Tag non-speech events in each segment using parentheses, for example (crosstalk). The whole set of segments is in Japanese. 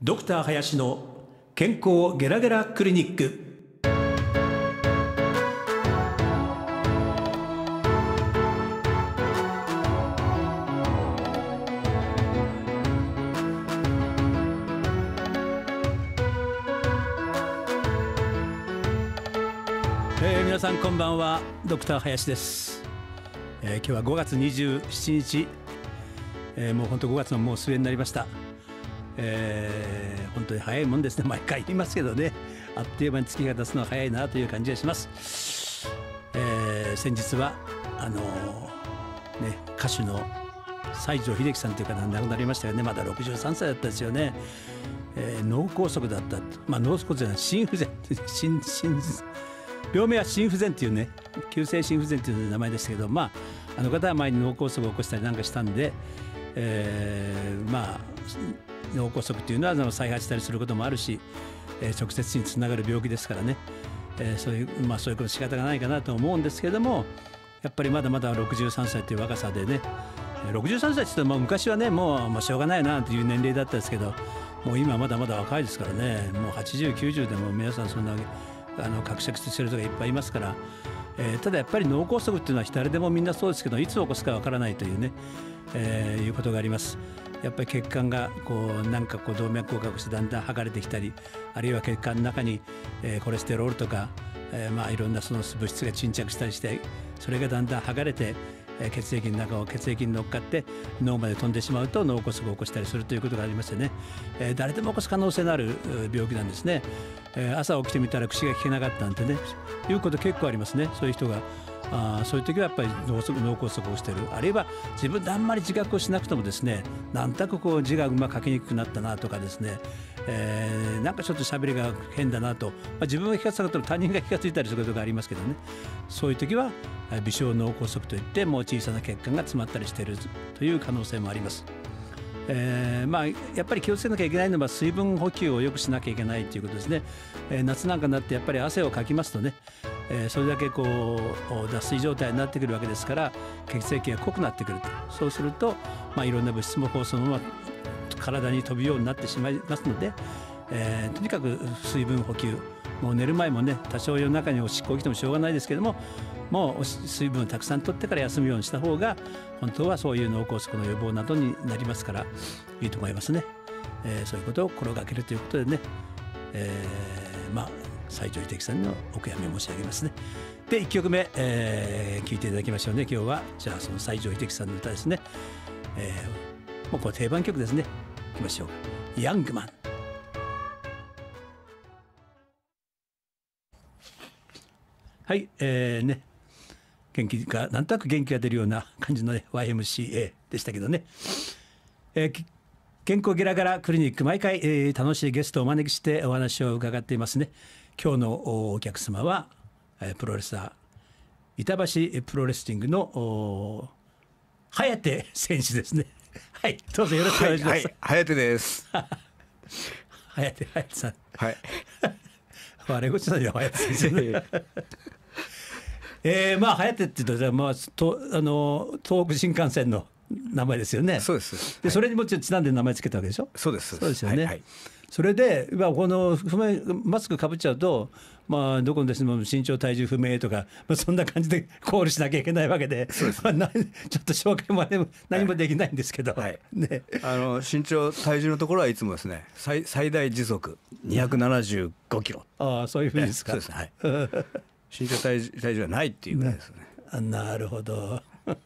ドクター林の健康ゲラゲラクリニックえ皆さんこんばんはドクター林です、えー、今日は5月27日、えー、もう本当5月のもう末になりましたえー、本当に早いもんですね (laughs) 毎回言いますけどねあっという間に月が出すのは早いなという感じがします、えー、先日はあのー、ね歌手の西城秀樹さんという方が亡くなりましたよねまだ63歳だったですよね、えー、脳梗塞だったまあ脳梗塞じゃない心不全 (laughs) 心心病名は心不全っていうね急性心不全っていう名前でしたけどまああの方は前に脳梗塞を起こしたりなんかしたんで、えー、まあ脳梗塞っていうのはの再発したりすることもあるし、えー、直接につながる病気ですからね、えー、そういうまあそういうこと仕方がないかなと思うんですけどもやっぱりまだまだ63歳という若さでね63歳って言たら昔はねもう、まあ、しょうがないなという年齢だったんですけどもう今まだまだ若いですからねもう8090でも皆さんそんなあの確執してる人がいっぱいいますからえー、ただやっぱり脳梗塞っていうのは誰でもみんなそうですけどいつ起こすかわからないというね、えー、いうことがあります。やっぱり血管がこうなんかこう動脈硬化してだんだん剥がれてきたりあるいは血管の中に、えー、コレステロールとか、えー、まあいろんなその物質が沈着したりしてそれがだんだん剥がれてえ血液の中を血液に乗っかって脳まで飛んでしまうと脳梗塞を起こしたりするということがありましてね、え誰でも起こす可能性のある病気なんですね、え朝起きてみたら口が利けなかったなんてねいうこと結構ありますねそういう人が。あそういう時はやっぱり脳梗塞をしてるあるいは自分であんまり自覚をしなくてもですねなんとなくこう字がうまく書きにくくなったなとかですね、えー、なんかちょっと喋りが変だなと、まあ、自分が気が付かなくても他人が気が付いたりすることがありますけどねそういう時は微小脳梗塞といってもう小さな血管が詰まったりしているという可能性もあります。えー、まあ、やっぱり気をつけなきゃいけないのは水分補給をよくしなきゃいけないということですね、えー、夏なんかになってやっぱり汗をかきますとね、えー、それだけこう脱水状態になってくるわけですから血液が濃くなってくるとそうすると、まあ、いろんな物質もこうも体に飛ぶようになってしまいますので、えー、とにかく水分補給もう寝る前もね多少夜中におしっこ起きてもしょうがないですけどももう水分をたくさん取ってから休むようにした方が本当はそういう脳梗塞の予防などになりますからいいと思いますね、えー、そういうことを心がけるということでね、えー、まあ西城秀樹さんのお悔やみ申し上げますねで1曲目、えー、聞いていただきましょうね今日はじゃあその西城秀樹さんの歌ですね、えー、もうこれ定番曲ですねきましょうヤングマンはいえーね、元気がなんとなく元気が出るような感じの、ね、YMCA でしたけどね、えー、健康ゲラガラクリニック毎回、えー、楽しいゲストをお招きしてお話を伺っていますね今日のお客様は、えー、プロレスラー板橋プロレスリングの早手選手ですね (laughs) はい、どうぞよろしくお願いします。はや、い、て、はい、です。はやて、はやてさん。はい。我 (laughs) 口なんで、はやて先生。(laughs) えー、まあ、はやてって言うと、じゃ、まあ、と、あの、東北新幹線の。名前ですよね。そうです。で、それにもちろんちなんで名前つけたわけでしょ。そうです。そうですよね。はい、それで、今、この、マスクかぶっちゃうと。まあ、どこのです、ね、身長、体重不明とか、まあ、そんな感じで (laughs) コールしなきゃいけないわけで、まあ、ちょっと紹介も何もできないんですけど、はい、(laughs) ね、あの身長、体重のところはいつもですね、最最大時速275キロ。ああ、そういうふうですか。ね、そうですはい、身長体重、体重はないっていうぐらいですね。あなるほど。(laughs) 今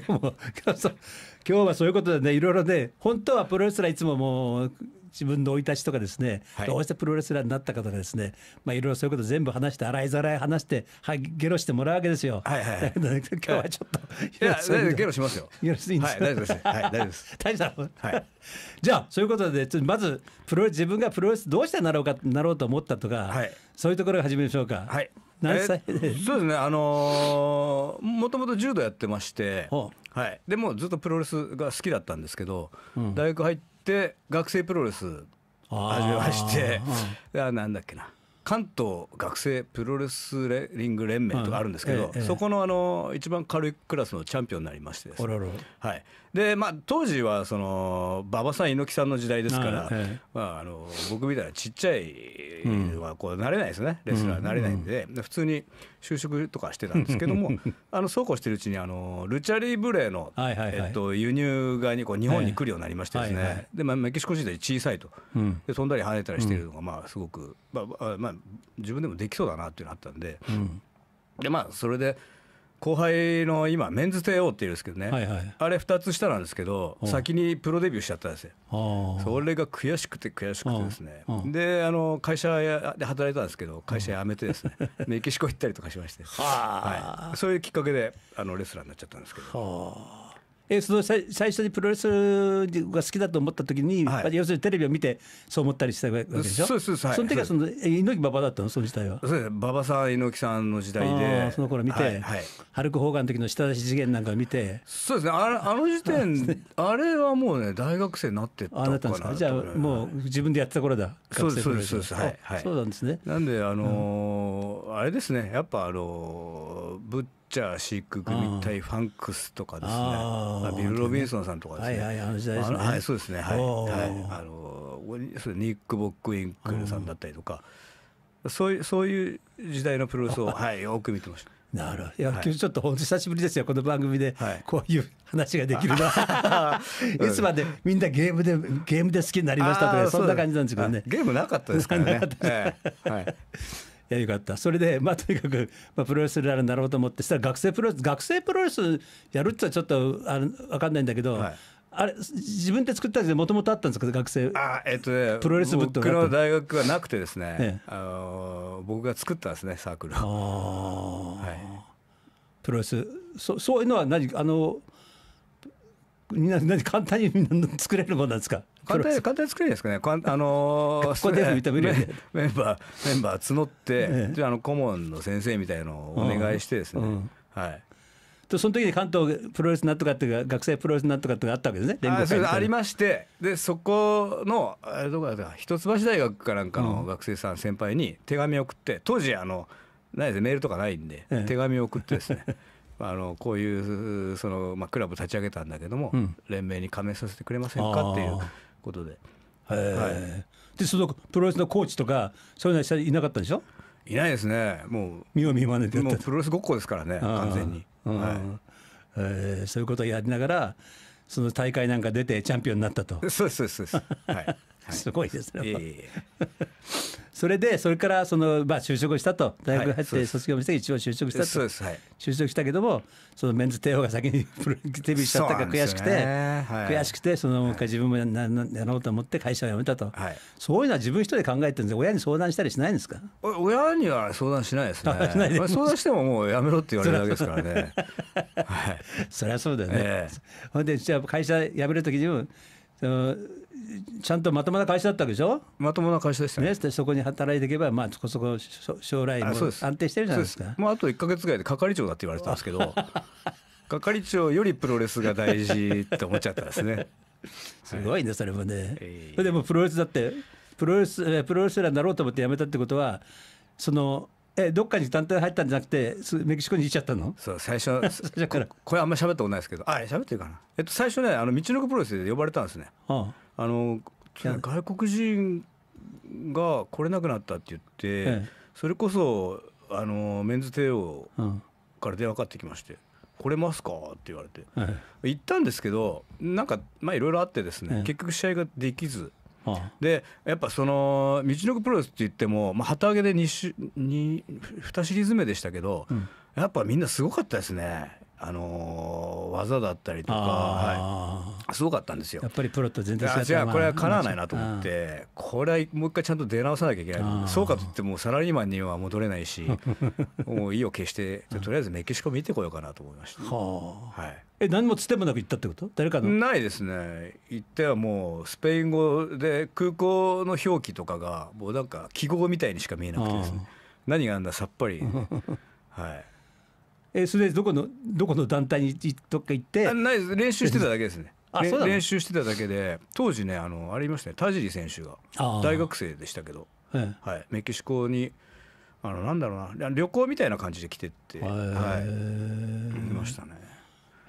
日も今日はそういうことでねいろいろね本当はプロレスラーいつももう自分の生い立ちとかですね、はい、どうしてプロレスラーになったかとかですね、まあ、いろいろそういうこと全部話して洗いざらい話して、はい、ゲロしてもらうわけですよ。はいはい、(laughs) 今日はちょっと、はい、いやゲロしますよ。ゲロしていいんです、はい、大丈夫です。はい、大丈夫です。(laughs) 大丈夫。はい。(laughs) じゃあそういうことでまずプロレス自分がプロレスどうしてなろうかなろうと思ったとか、はい、そういうところを始めましょうか。はい。何歳でそうですねあのー、もともと柔道やってまして、はい、でもずっとプロレスが好きだったんですけど、うん、大学入っして学生プロレス始めましてあ、なんだっけな関東学生プロレスリング連盟とかあるんですけど、そこのあの一番軽いクラスのチャンピオンになりましてですね、はい、でまあ、当時はその馬場さん猪木さんの時代ですから、まあ、あの僕みたいなちっちゃいはこうなれないですね、レスラーなれないんで,、普通に就職とかしてたんですけども (laughs) あのそうこうしてるうちにあのルチャリブレの、えっと、輸入がにこう日本に来るようになりましてですね、でまあ、メキシコ時代小さいと、で飛んだり跳ねたりしてるのが、まあ、すごく、まあまあ、自分でもできそうだなっていうのがあったんで、でまあそれで。後輩の今メンズ帝王っていうんですけどね、はいはい、あれ2つ下なんですけど先にプロデビューしちゃったんですよそれが悔しくて悔しくてですねであの会社で働いたんですけど会社辞めてですね (laughs) メキシコ行ったりとかしまして、はい、そういうきっかけであのレスラーになっちゃったんですけど。えー、その最初にプロレスが好きだと思った時に、はい、要するにテレビを見てそう思ったりしたわけでしょそうです、はい、その時はその猪木馬場だったのその時代はそうです馬場さん猪木さんの時代でその頃見て、はいはい、ハルク・ホーガンの時の下出し事件なんか見てそうですねああの時点 (laughs) あれはもうね大学生になってたあなたんですかじゃあもう自分でやってた頃だそうですそうですそうですはい、はい、そうなんですねなんであのーうんあれですねやっぱあのブッチャーシーク組対ファンクスとかですねあビル・ロビンソンさんとかですねはいあの時代ですねはいそうですねはいはいあのニック・ボック・インクルさんだったりとかそういうそういう時代のプロレスを (laughs) はいよく見てました。なるほど。いや、はい、今日ちょっと本当久しぶりですよ。この番組で、こういう話ができるな。は (laughs) い、いつまでみんなゲームで、ゲームで好きになりましたとか、そんな感じなんですけどね。ゲームなかったですからね。(laughs) はい。いやよかったそれでまあとにかく、まあ、プロレスラーになろうと思ってしたら学生プロレス学生プロレスやるってちょっとあわかんないんだけど、はい、あれ自分で作ったんでもともとあったんですか学生あ、えっとね、プロレス部とか。僕の大学はなくてですね、ね、あの僕が作ったんですねサークルあ、はい、プロレスそそういうのは何あのみんな簡単に作れるものなんですか簡単簡単に作れるんですかねかあのここでメンバーメンバー募って、じゃあの顧問の先生みたいのをお願いしてですね、うん、はいとその時に関東プロレスなんとかっていうか学生プロレスなんとかってあったわけですね連合会ありましてでそこのあれどこだったか一橋大学かなんかの学生さん、うん、先輩に手紙を送って当時あのないですメールとかないんで、ええ、手紙を送ってですね (laughs) あのこういうその、まあ、クラブ立ち上げたんだけども、うん、連盟に加盟させてくれませんかっていうことで。はい、でそのプロレスのコーチとかそういうのはいなかったでしょいないですねもう見よう見まねでもうプロレスごっこですからね完全に、はいえそういうことをやりながらその大会なんか出てチャンピオンになったとそうですそうです、はいすごいですね、それでそれからその、まあ、就職したと大学入って卒業して一応就職したと、はい、就職したけどもそのメンズ帝王が先にプロデビューしちゃったから悔しくて、ねはい、悔しくてそのもう一回自分もやろうと思って会社を辞めたと、そういうのは自分一人で考えてるんです親に相談したりしないんですか親には相談しないですね (laughs) 相談してももうやめろって言われるわけですからね (laughs) はい、そりゃそうだよね、えー、ほんでじゃあ会社辞める時にもそのちゃんとまともな会社だったでしょまともな会社でしたねねそこに働いていけば、まあ、そこそこ将来も安定してるじゃないですかまあ、あと1か月ぐらいで係長だって言われてたんですけど (laughs) 係長よりプロレスが大事って思っちゃったんですね (laughs) すごいねそれもね、えー、でもプロレスだってプロレスプロレスラーになろうと思って辞めたってことはそのえどっかに団体入ったんじゃなくてメキシコに行っちゃったのそう最初 (laughs) ここれあんまり喋ったことないですけどあれ喋ってるかな、えっと、最初ねあの道のくプロレスで呼ばれたんですね、はああの外国人が来れなくなったって言って、ええ、それこそあのメンズ帝王から電話かかってきまして「来れますか?」って言われて、ええ、行ったんですけどなんかまあいろいろあってですね、え、結局試合ができず。でやっぱその道のくプロレスって言っても、まあ、旗揚げで 2, 2, 2シリーズ目でしたけど、うん、やっぱみんなすごかったですねあのー技だったりとか、はい、すごかったんですよ。やっぱりプロと全然違う。じゃあこれはかなわないなと思って、これはもう一回ちゃんと出直さなきゃいけない。そうかといってもサラリーマンには戻れないし、(laughs) もう意を決してとりあえずメキシコ見てこようかなと思いました。ははい。え何もつてもなく行ったってこと誰かのないですね行ってはもうスペイン語で空港の表記とかがもうなんか記号みたいにしか見えなくてですね何があんださっぱり、(laughs) はいえそれでどこのどこの団体にどっか行ってあないです練習してただけですね (laughs) あそう練習してただけで当時ねあのありましたね田尻選手が大学生でしたけど、はい、メキシコにあのなんだろうな旅行みたいな感じで来てって、はい、いましたね。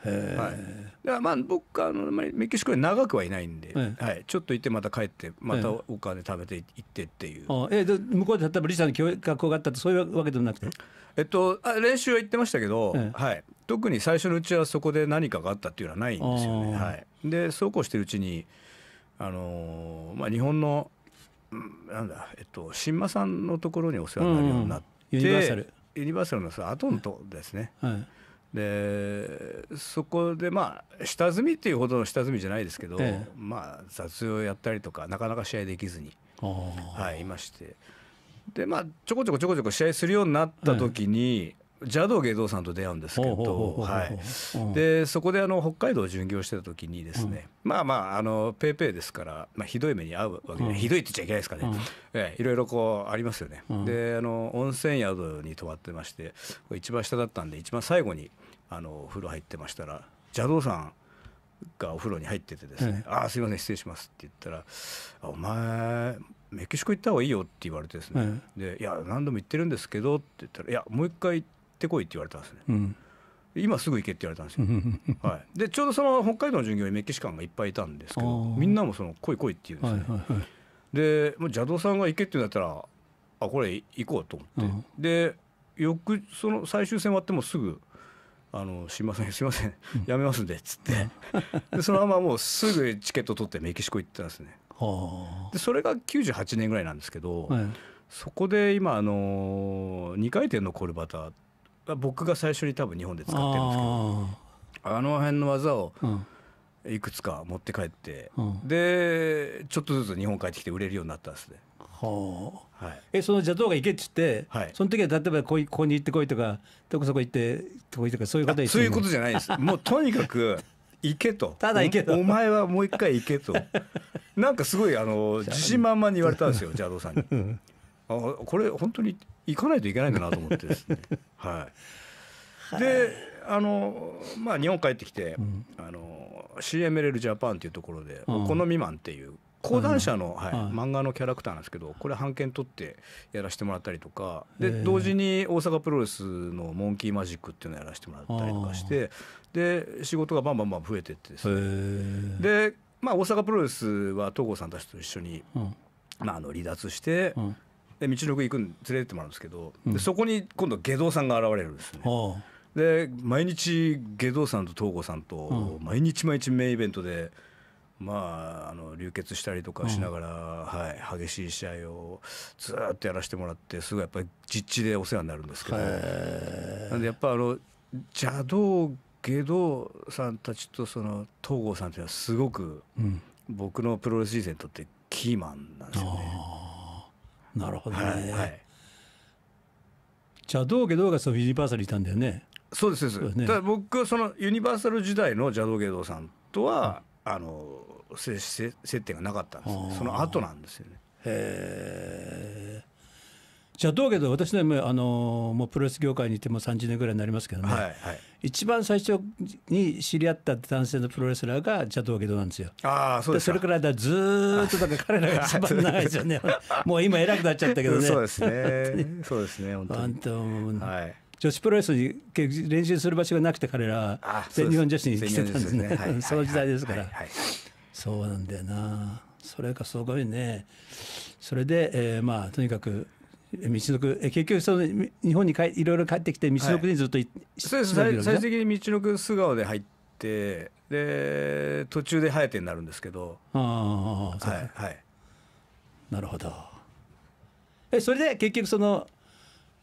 はい、だまあ僕あのメキシコに長くはいないんで、はい、ちょっと行ってまた帰ってまたお金食べて行ってっていう、ええで向こうで例えばリさんの教学校があったっそういうわけでもなくてえっとあ練習は行ってましたけど、ええ、はい、特に最初のうちはそこで何かがあったっていうのはないんですよね。はい、でそうこうしてるうちにあのー、まあ、日本のなんだ、えっと、新馬さんのところにお世話になるようになって、うん、ユニバーサルユニバーサルの後のとですね、はいでそこでまあ下積みっていうほどの下積みじゃないですけど、ええ、まあ雑用やったりとかなかなか試合できずに、はい、いましてでまあちょこちょこちょこちょこ試合するようになった時に、邪道芸道さんと出会うんですけど、はい、でそこであの北海道を巡業してた時にですね、まあまああのペーペーですから、まあ、ひどい目に遭うわけで、ひどいって言っちゃいけないですかね、えいろいろこうありますよね、であの温泉宿に泊まってまして一番下だったんで一番最後にあのお風呂入ってましたら邪道さんがお風呂に入っててですね「ああすいません失礼します」って言ったら「お前メキシコ行った方がいいよ」って言われてですね「でいや何度も行ってるんですけど」って言ったら「いやもう一回行って」ってこいって言われたんですね、うん、今すぐ行けって言われたんですよ、はい、でちょうどその北海道の巡業にメキシカンがいっぱいいたんですけどみんなもその来い来いって言うんですね、はいはいはい、でもう邪道さんが行けって言うんだったらあこれ行こうと思って、でよくその最終戦終わってもすぐあのすいませんすいませんやめますんでっつってでそのままもうすぐチケット取ってメキシコ行ったんですねでそれが98年ぐらいなんですけど、はい、そこで今あの2回転のコルバタ僕が最初に多分日本で使ってるんですけどあの辺の技をいくつか持って帰って、うん、でちょっとずつ日本帰ってきて売れるようになったんですね。はあ、はい、えそのじゃあどうか行けっつって、はい、その時は例えばこここに行ってこいとかどこそこ行ってこいとかそういうことそういうことじゃないです (laughs) もうとにかく行けとただ行けとお前はもう一回行けとなんかすごいあの (laughs) 自信満々に言われたんですよジャドーさんに。あこれ本当に行かないといけないかなと思ってですね。(laughs) はい、であの、まあ、日本帰ってきて、うん、あの CMLL ジャパンっていうところで「お好みマン」っていう講談社の、はい漫画のキャラクターなんですけどこれ版権取ってやらせてもらったりとかで、同時に大阪プロレスの「モンキーマジック」っていうのやらせてもらったりとかしてで仕事がバンバンバン増えてってですねで、まあ、大阪プロレスは東郷さんたちと一緒に、まあ、あの離脱して、で道のく行くん連れてってもらうんですけど、うん、でそこに今度下道さんが現れるんですね。で毎日下道さんと東郷さんと毎日毎日メインイベントで、まあ、あの流血したりとかしながら、はい、激しい試合をずっとやらせてもらってすごいやっぱり実地でお世話になるんですけどなんでやっぱあの邪道下道さんたちとその東郷さんというのはすごく僕のプロレス人生にとってキーマンなんですよね。なるほどね、はいじゃあ道家道家そのユニバーサルいたんだよねそうですそうです、ね、ただ僕はそのユニバーサル時代の邪道芸道さんとは、うん、あの接接点がなかったんです、ね、その後なんですよねへえじゃあどうけど私ねもあのもうプロレス業界にいても30年ぐらいになりますけどね、はいはい、一番最初に知り合った男性のプロレスラーがじゃあどうけどなんですよ。あそうでそれからだずっとだから彼らが一番長いですよねもう今偉くなっちゃったけどね。(laughs) そうですねそうですね本当に本当、はい女子プロレスに練習する場所がなくて彼ら全日本女子に来てたんですね、ねはい、(laughs) その時代ですから、はいはい、そうなんだよなそれかすごいねそれで、えー、まあとにかく道のく結局その日本にかいろいろ帰ってきて道のくにずっと、はい、そうです最終的に道のく素顔で入ってで途中で颯になるんですけどああはい、はい、なるほどえそれで結局その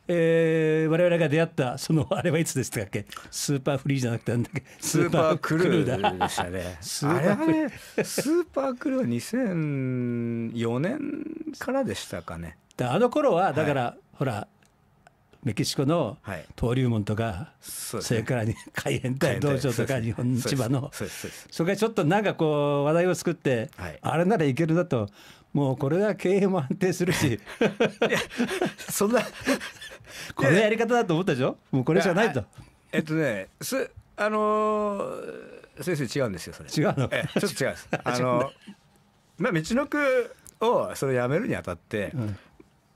えー、我々が出会ったそのあれはいつでしたっけスーパーフリーじゃなくてなんだっけスーパークルーだスーパークルースーパークルーは2004年からでしたかねあの頃はだから、はい、ほらメキシコの登竜門とか、はいそね、それから海援隊道場とか、日本千葉のそれからちょっとなんかこう話題を作って、はい、あれならいけるなともうこれは経営も安定するしそんなこのやり方だと思ったでしょもうこれじゃないとえっとねすあのー、先生違うんですよそれ違うのえちょっと違うんです (laughs) あのまあ道のくをそれやめるにあたって、うん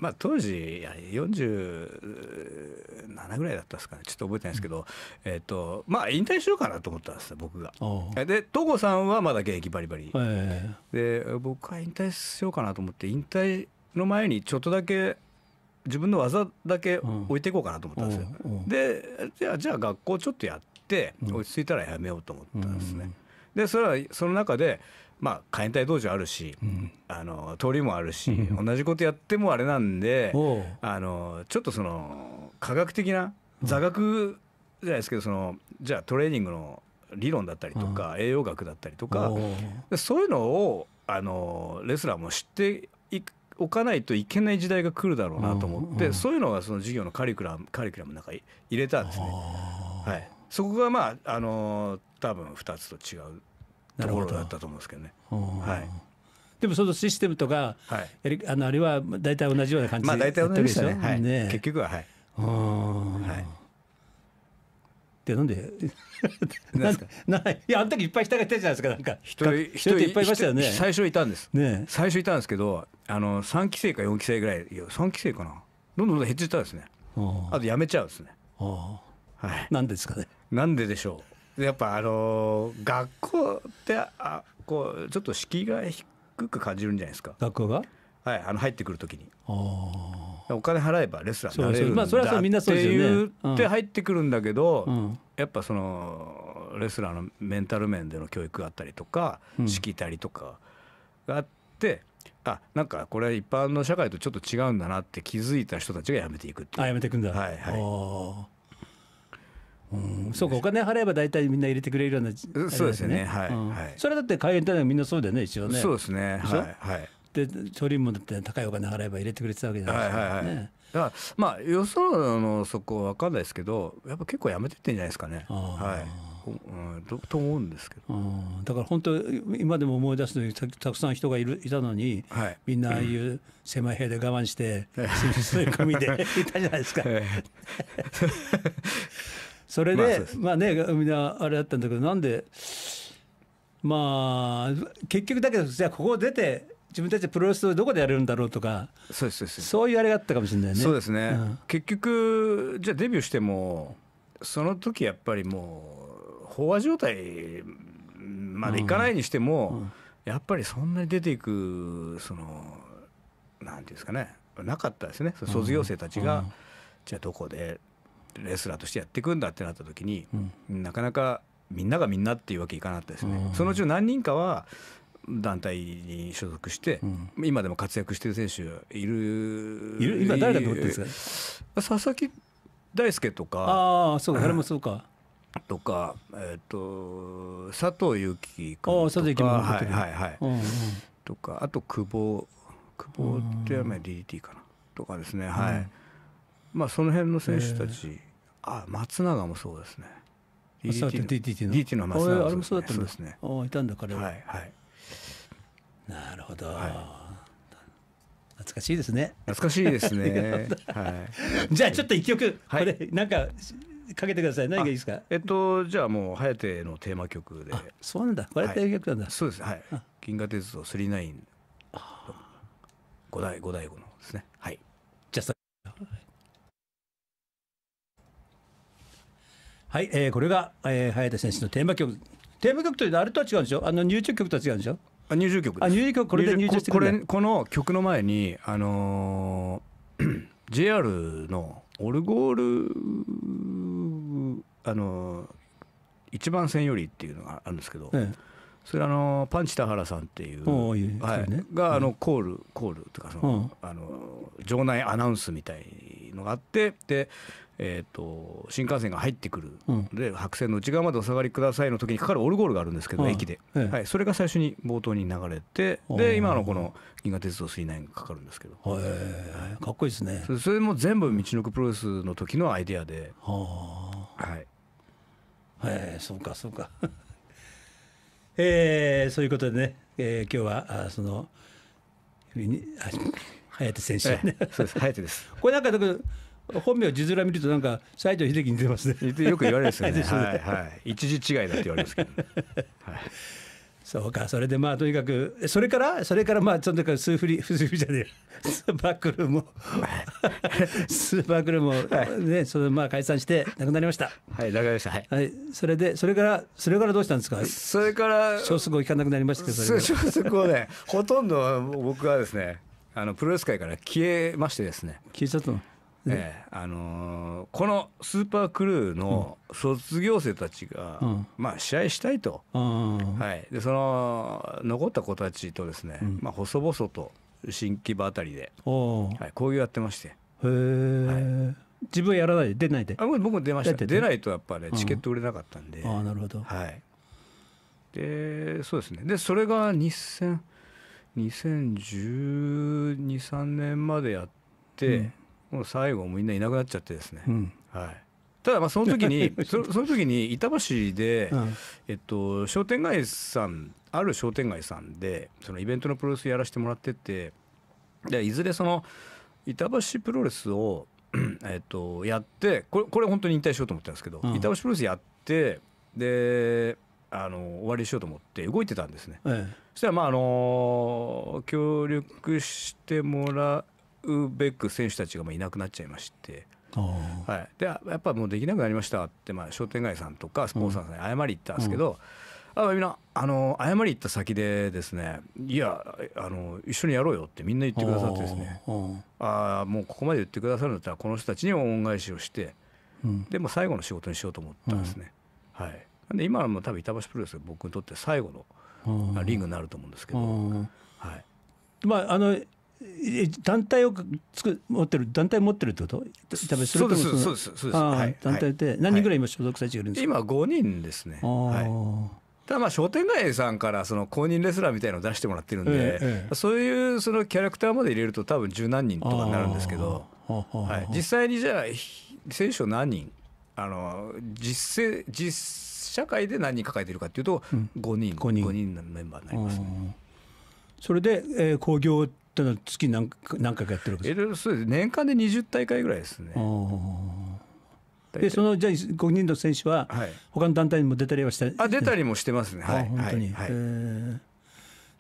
まあ、当時47ぐらいだったですかねちょっと覚えてないですけど、うん、えーとまあ、引退しようかなと思ったんです僕が。で東郷さんはまだ現役バリバリ、えー、で僕は引退しようかなと思って引退の前にちょっとだけ自分の技だけ置いていこうかなと思ったんですよ。うん、でじゃあじゃあ学校ちょっとやって落ち着いたらやめようと思ったんですね。でそれはその中でまあ海援隊道場あるし、うん、あの通りもあるし、うん、同じことやってもあれなんで、あのちょっとその科学的な座学じゃないですけどそのじゃあトレーニングの理論だったりとか、栄養学だったりとかそういうのをあのレスラーも知っていくおかないといけない時代が来るだろうなと思って、そういうのがその授業のカリキュラムカリキュラムの中に入れたんですね。はい、そこがまああの多分二つと違うところだったと思うんですけどね。はい、でもそのシステムとか、はい、あのあれは大体同じような感じで、まあ、大体同じでしたね、はい、ね結局ははい。はいでなんで (laughs) なんかないいやあの時いっぱい人がいたじゃないですかなんか一人一人いっぱいいましたよね最初いたんです、ね、最初いたんですけどあの三期生か四期生ぐらいいや三期生かなどんどん減ってたんですねあとやめちゃうんですねはいなんですかねなんででしょうやっぱあの学校ってあこうちょっと敷居が低く感じるんじゃないですか学校がはいあの入ってくるときにお金払えばレストランになれるんだっう言って入ってくるんだけど、うん、やっぱそのレストランのメンタル面での教育があったりとか、敷ん、しきたりとかがあってあなんかこれは一般の社会とちょっと違うんだなって気づいた人たちが辞めていくっていうあ辞めていくんだはいはいそうかお金払えば大体みんな入れてくれるような、そうですねはい、それだって海援隊でみんなそうだよね一応ねそうですねはいで調理もだって高いお金払えば入れてくれてたわけじゃないですか、ね、はいだからまあよそのそこ分かんないですけどやっぱ結構やめてってんじゃないですかねはいうん、と思うんですけど、うん、だから本当今でも思い出すのにたくさん人がいるいたのに、はい、みんなああいう狭い部屋で我慢して (laughs) うい込みでいたじゃないですか。それで、まあ、まあね、みんなあれだったんだけど、なんで、まあ、結局だけど、じゃあここ出て、自分たちプロレスをどこでやれるんだろうとか、そうですそういうあれがあったかもしれないね。そうですね、うん、結局、じゃあデビューしても、その時やっぱりもう、飽和状態までいかないにしても、うんうん、やっぱりそんなに出ていく、その、なんていうんですかね、なかったですね、卒業生たちが、じゃあどこでレスラーとしてやっていくんだってなった時に、うん、なかなかみんながみんなっていうわけいかなかったですね、うん、そのうち何人かは団体に所属して、うん、今でも活躍してる選手いるいる今誰だと思ってるんですか佐々木大輔とかああそうか、うん、あれも (laughs) そうかとか、えーと、佐藤幸君と佐藤もはいはいはい、うんうん、とかあと久保久保ってやめ DDT かなとかですねはい、まあ、その辺の選手たち、えー、あ松永もそうですね d t のの松永、あもそうだったんですねあいたんだ彼ははい、はい、なるほど、はい懐かしいですね。懐かしいですね。(laughs) はい。じゃあちょっと一曲、はい、これなんかかけてください。何がいいですか。えっとじゃあもう颯のテーマ曲で。そうなんだ。これテ曲なんだ、はい。そうです。はい。銀河鉄道スリーナイン。五代五代五のですね。はい。はい、えー、これが、えー、早田選手のテーマ曲テーマ曲というのはあれとは違うんでしょあの入場曲とは違うんでしょあ入場曲あ入場曲これで入場してこれこの曲の前にあのー、JR (clears throat) のオルゴールあのー、一番線よりっていうのがあるんですけど、ええ、それあのパンチ田原さんっていうはい、ね、があのコール、コールとかその、うん、あの場内アナウンスみたいのがあってでえーと、新幹線が入ってくる、うん、で白線の内側までお下がりくださいの時にかかるオルゴールがあるんですけど、はい、駅で、ええ、はい、それが最初に冒頭に流れてで今のこの「銀河鉄道水難」がかかるんですけど、はい、かっこいいですねそれも全部「道のくプロレス」の時のアイデアではいはい、そうかそうか (laughs) えー、そういうことでね、えー、今日はあそのあ早手選手、ね、そうです早手です (laughs) これなんか本名字面見るとなんか西城秀樹に似ますねよく言われるですね (laughs) はい、はい、一時違いだって言われますけど、はい、そうかそれでまあとにかくそれからそれからまあとにかく数振り数振りじゃねえスーパークルーもスーパークルーもね、はい、そのまあ解散してなくなりましたはいなくなりましたはい、はい、それでそれからそれからどうしたんですかそれから消息を聞かなくなりましたけど (laughs) 消息をねほとんど僕はですねあのプロレス界から消えましてですね消えちゃったのえあのー、このスーパークルーの卒業生たちが、うん、まあ試合したいと、はい、でその残った子たちとですね、うん、まあ細々と新規場あたりで、はい、こういうやってましてへえ、はい、自分やらないで出ないであ僕も出ました出ないとやっぱねチケット売れなかったんで、うん、ああなるほどはいでそうですねでそれが日戦2012、3年までやって、もう最後みんないなくなっちゃってですね、うん、はい、ただまあその時に (laughs) そその時に板橋で、うん、えっと、商店街さんある商店街さんでそのイベントのプロレスやらせてもらっててでいずれその板橋プロレスを (clears throat) えっと、やってこれこれ本当に引退しようと思ったんですけど、うん、板橋プロレスやってであの終わりしようと思って動いてたんですね、ええ、そしたらまああの協力してもらべく選手たちがまいなくなっちゃいまして。はい、でやっぱもうできなくなりましたって、まあ、商店街さんとかスポンサーさんに謝り行ったんですけど、うん、あみんなあの謝り行った先でですねいやあの一緒にやろうよってみんな言ってくださってですねああもうここまで言ってくださるんだったらこの人たちにも恩返しをして、うん、でも最後の仕事にしようと思ったんですね。うん、はい、なんで今はもう多分板橋プロレス僕にとって最後のリングになると思うんですけど。はいまあ、あの団体をつく持ってる団体持ってるってこと？そうですそうですそうですそうです。団体で何人ぐらい今所属さ者いるんですか？今五人ですね。はい。ただまあ商店街さんからその公認レスラーみたいのを出してもらってるんで、ええ、そういうそのキャラクターまで入れると多分十何人とかになるんですけど、はい、実際にじゃあ選手を何人あの実践実社会で何人抱えてるかっていうと、うん、5人5人 ,5 人のメンバーになります、ね、それで、えー、興行ただ月何何回かやってるわけですか年間で20大会ぐらいですね。でそのじゃあ5人の選手は他の団体にも出たりはした、あ出たりもしてますねはい本当に、はいえー、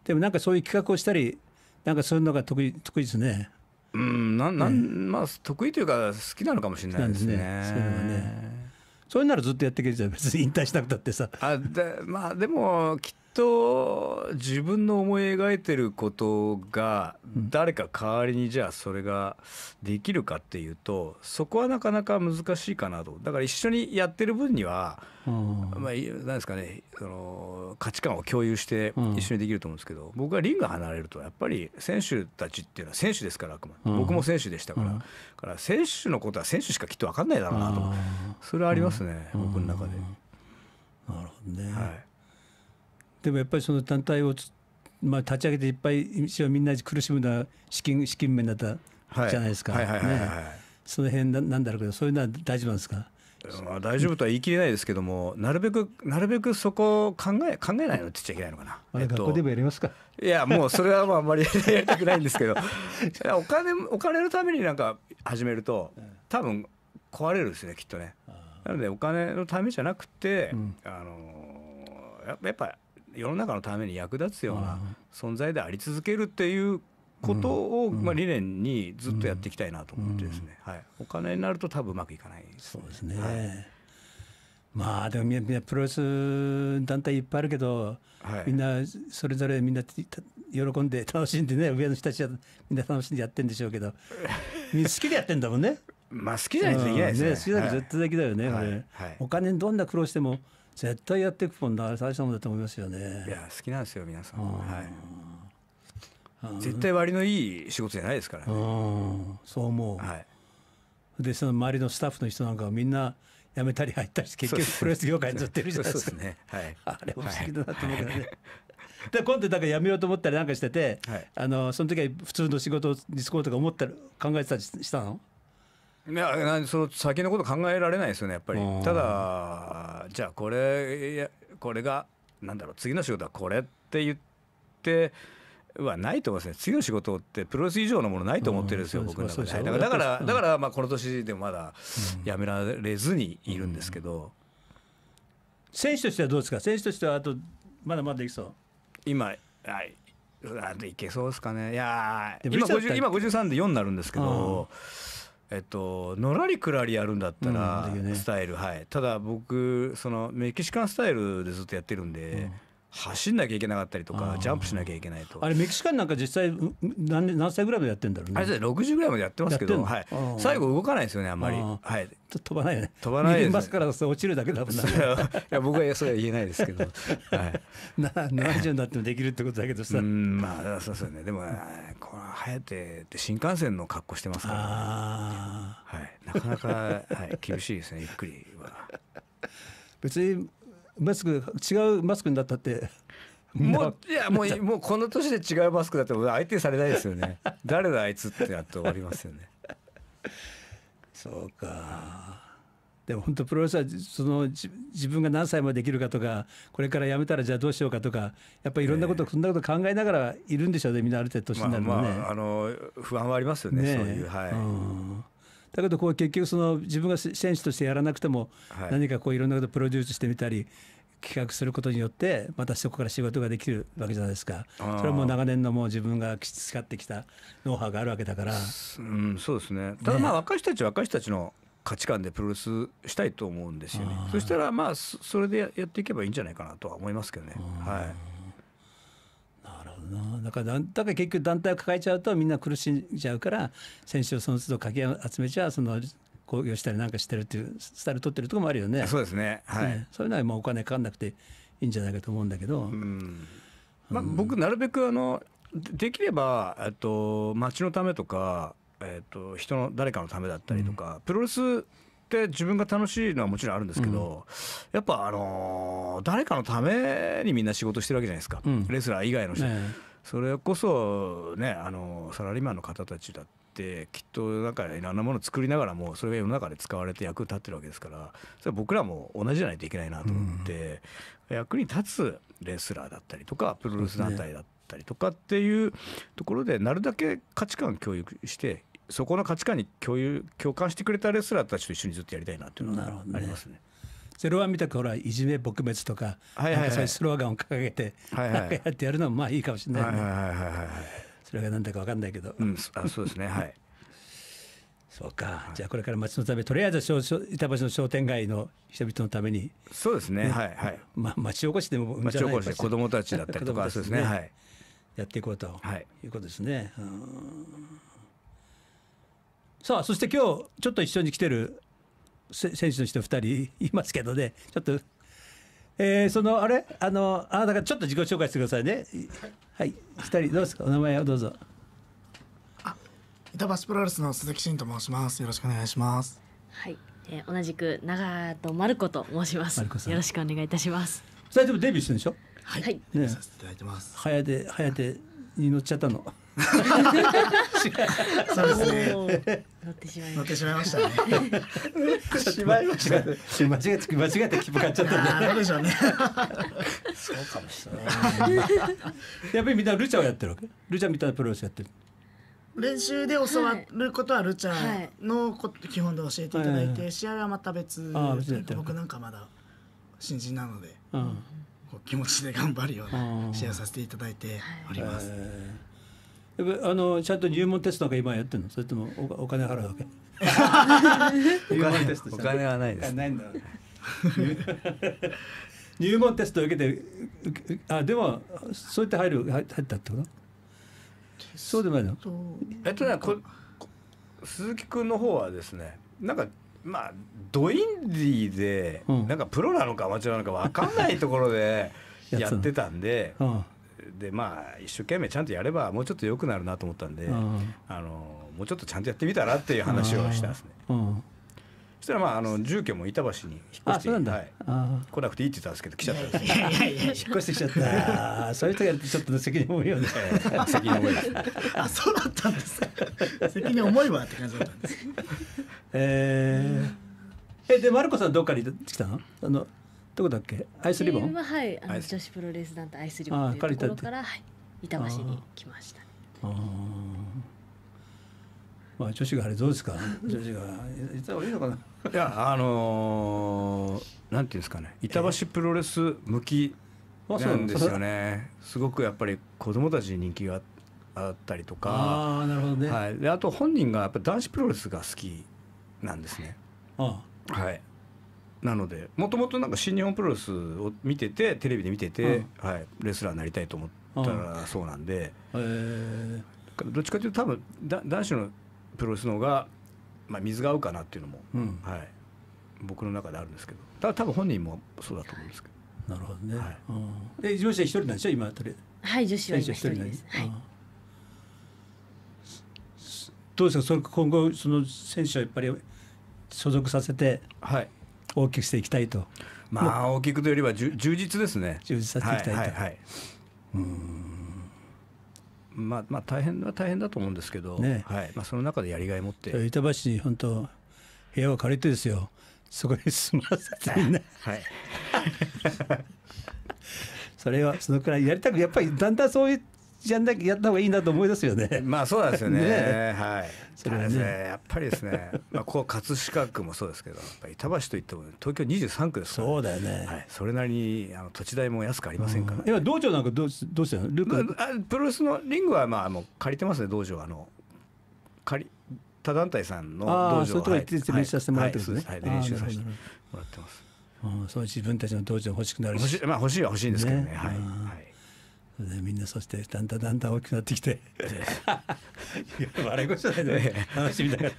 でもなんかそういう企画をしたりなんかそういうのが得意得意ですねうんなんなん、まあ得意というか好きなのかもしれないですねですねそれはねそれならずっとやっていけるじゃん別に引退しなくたってさあでまあでもきっと自分の思い描いてることが誰か代わりにじゃあそれができるかっていうとそこはなかなか難しいかなとだから一緒にやってる分には、まあ何ですかねその価値観を共有して一緒にできると思うんですけど、僕がリング離れるとやっぱり選手たちっていうのは選手ですからあくまで、僕も選手でしたから、から選手のことは選手しかきっと分かんないだろうなと、それはありますね、僕の中で。なるほどね、はいでもやっぱりその団体を、まあ、立ち上げていっぱい一応みんな苦しむのは資金資金面だったじゃないですか、はい、はいはいその辺ななんだろうけどそういうのは大丈夫なんですかまあ、大丈夫とは言い切れないですけども、なるべく、なるべくそこを考え、考えないのって言っちゃいけないのかな。えっと、学校でもやりますか。いや、もうそれはあ、あんまり (laughs) やりたくないんですけど、(laughs) お金、お金のためになんか始めると、多分壊れるんですね、きっとね。なので、お金のためじゃなくて、うん、あの、やっぱ、やっぱ世の中のために役立つような存在であり続けるっていうことを、まあ、理念にずっとやっていきたいなと思ってですね、はい、お金になると多分うまくいかない、ね、そうですね、はいまあでもみんなプロレス団体いっぱいあるけど、はい、みんなそれぞれみんな喜んで楽しんでね (laughs) 上の人たちはみんな楽しんでやってるんでしょうけど (laughs) 好きでやってんだもんね。まあ好きじゃないとでないですね。ね好きだけ絶対できだよね、はいはい、お金どんな苦労しても絶対やっていくもんだ大したもんだと思いますよねいや好きなんですよ皆さん、はい、絶対割のいい仕事じゃないですからねそう思う、はい、でその周りのスタッフの人なんかはみんな辞めたり入ったり結局プロレス業界にずっとるじゃないですか、ねはい、(laughs) あれも不思議だなと思うけどね、はい (laughs) で今度だから辞めようと思ったりなんかしてて、はい、あのその時は普通の仕事に就こうとか思ったり考えてたりしたのね、その先のこと考えられないですよねやっぱりただじゃあこれこれがなんだろう次の仕事はこれって言ってはないと思いますね次の仕事ってプロレス以上のものないと思ってるんですよ、うん、僕の中で、だからだからまあこの年でもまだやめられずにいるんですけど、うん選手としてはどうですか選手としてはあとまだまだいきそう今はいいけそうですかねいや今今53で4になるんですけど、えっと、のらりくらりやるんだったら、スタイル、はい、ただ僕そのメキシカンスタイルでずっとやってるんで、走んなきゃいけなかったりとかジャンプしなきゃいけないとあれメキシカンなんか実際何何歳ぐらいまでやってんだろうねあれ60ぐらいまでやってますけど、はい、最後動かないですよねあんまり、はい、飛ばないよね飛ばないです、ね、バスから落ちるだけだもんないや僕はそれは言えないですけど、はい、(laughs) な70になってもできるってことだけどさうんまあそうですよねでもこれ颯って新幹線の格好してますから、ね、はい、なかなか、はい、厳しいですねゆっくりは。別にマスク違うマスクになったってもういやもうもうこの年で違うマスクだって相手されないですよね (laughs) 誰だあいつってやって終わりますよねそうかでも本当プロレスはその自分が何歳までできるかとかこれから辞めたらじゃあどうしようかとかやっぱりいろんなこと、そんなこと考えながらいるんでしょうねみんなある程度年になるとね、まあ、まあ、あの不安はありますよね、ね、そういうはい、うんだけどこう結局その自分が選手としてやらなくても、何かこういろんなことプロデュースしてみたり企画することによってまたそこから仕事ができるわけじゃないですかそれはもう長年のもう自分が培ってきたノウハウがあるわけだから、うん、そうですねただまあ若い人たちは若い人たちの価値観でプロレスしたいと思うんですよねそしたらまあそれでやっていけばいいんじゃないかなとは思いますけどねはい。なるほどだからだから結局団体を抱えちゃうとみんな苦しんじゃうから選手をその都度かき集めちゃその興行したりなんかしてるっていうスタイル取ってるとこもあるよね (laughs) そうですねはい、ね、そういうのはもうお金かかんなくていいんじゃないかと思うんだけど、うん、まあ、僕なるべくあのできれば、えっと、町のためとか、えっと、人の誰かのためだったりとか、うん、プロレスって自分が楽しいのはもちろんあるんですけど、うん、やっぱあのー、誰かのためにみんな仕事してるわけじゃないですか、うん、レスラー以外の人、ね、それこそねあのサラリーマンの方たちだってきっとなんかいろんなものを作りながらもそれが世の中で使われて役立ってるわけですからそれ僕らも同じじゃないといけないなと思って、うん、役に立つレスラーだったりとかプロレス団体だったりとかっていうところでなるだけ価値観を共有してそこの価値観に共有共感してくれたレスラーたちと一緒にずっとやりたいなっていうのはありますね。ゼロワンみたくほらいじめ撲滅とか、はいはい、そういうスローガンを掲げて、なんかやってやるのもまあいいかもしれない、それが何だか分かんないけど、うん、あそうですねはい (laughs) そうか、はい、じゃあこれから町のためとりあえず板橋の商店街の人々のためにそうですね、ね、はいはい、まあ、町おこしでも町おこしで子供たちだったりとか、ね、そうですねはいやっていこうということですね、はい、うんさあそして今日ちょっと一緒に来てる選手の人2人いますけどねちょっと、えー、そのあれあのあなたがちょっと自己紹介してくださいねはい2人どうですかお名前をどうぞあ板橋プロレスの鈴木慎と申しますよろしくお願いしますはい、えー、同じく長まる子と申しますよろしくお願いいたします2人とデビューしてるでしょははいね、させていただいてます早手早手に乗っちゃったの (laughs) そうですね乗ってしまい乗ってしまいましたね。(laughs) しまいました間違えて間違えて切符買っちゃったんだ。どうでしょうね。そうかもしれない。(laughs) やっぱりみんなルチャをやってるわけ。ルチャみたいなプロレスやってる。練習で教わることはルチャのこ、基本で教えていただいて、試合はまた別僕なんかまだ新人なので、こう気持ちで頑張るような試合させていただいております。あのちゃんと入門テストなんか今やってるのそれともお金払うわけお金お金はないですな入門テスト受けてあでもそうやって入る入ったってことそうでもないのえっとねこ鈴木君の方はですねなんかまあドインディーで、うん、なんかプロなのかアマチュアなのか分かんないところで (laughs) やってたんで、うんでまあ一生懸命ちゃんとやればもうちょっと良くなるなと思ったんで、うん、あのもうちょっとちゃんとやってみたらっていう話をしたんですね。うん、そしたらまああの住居も板橋に引っ越して、はい、来なくていいって言ったんですけど来ちゃったんです引っ越してきちゃったそういう人がちょっと責任重いよね責任重いですね (laughs) あそうだったんです責任重いわって感じだったんです (laughs) えー、えでマルコさんどっかに来たのあのどこだっけアイスリボンははいあの女子プロレス団体アイスリボンというところから、はい、板橋に来ました、ああまあ女子があれどうですか (laughs) 女子が実は方いいのかないやあのー、なんていうんですかね板橋プロレス向きなんですよね、すごくやっぱり子供たちに人気があったりとかあなるほどね、はい、であと本人がやっぱ男子プロレスが好きなんですねああはいなのでもともとなんか新日本プロレスを見ててテレビで見てて、うん、はい、レスラーになりたいと思ったらそうなんで、うん、えー、どっちかというと多分だ男子のプロレスの方が、まあ、水が合うかなっていうのも、うん、はい、僕の中であるんですけどた多分本人もそうだと思うんですけど。なるほどね、はいうん、で女子は一人なんでしょ今とりはい女子は一人です、はい、どうですかそれ今後その選手はやっぱり所属させて、はい、大きくしていきたいと。まあ大きくというよりは充実ですね。充実させていきたいと。はいはいはい、まあまあ大変は大変だと思うんですけど、ねはいまあ、その中でやりがい持って。板橋に本当部屋を借りてですよそこに住ませてみんな。はい (laughs) それはそのくらいやりたくやっぱりだんだんそういうじゃんだけやった方がいいなと思いますよね。まあそうなんですよね。ねはい。それはね、ね、やっぱりですね。まあこう葛飾区もそうですけど、やっぱ板橋といっても東京二十三区ですから、そうだよね。はい。それなりにあの土地代も安くありませんから、ね。今道場なんかどうどうしての？ルク、まあ、プロレスのリングはまあもう借りてますね道場あの借り他団体さんの道場あそういうとこ行って練習させてもらってるすね。はい、練習させてもらってます。うん、その自分たちの道場欲しくなるし、まあ欲しいは欲しいんですけどね。ははいそでみんなそしてだんだんだんだん大きくなってきて笑い声じゃないね楽しみだから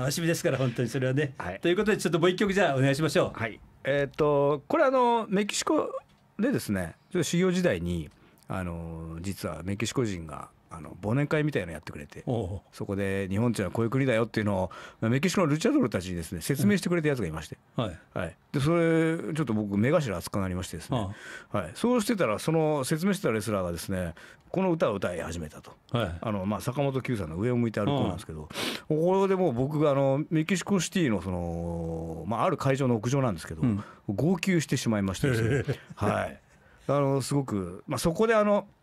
楽しみですから本当にそれはね、はい、ということでちょっともう一曲じゃあお願いしましょう。はい、えっ、ー、とこれあのメキシコでですね修行時代にあの実はメキシコ人があの忘年会みたいなのやってくれてそこで日本っていうのはこういう国だよっていうのをメキシコのルチャドルたちにですね説明してくれたやつがいまして、うん、はいはい、でそれちょっと僕目頭熱くなりましてですねはい、そうしてたらその説明してたレスラーがですねこの歌を歌い始めたと、はい、あのまあ、坂本九さんの「上を向いて歩こう」なんですけど、ここでもう僕があのメキシコシティのその、まあ、ある会場の屋上なんですけど、うん、号泣してしまいましてですね、(laughs) はい、あのすごく、まあ、そこであの「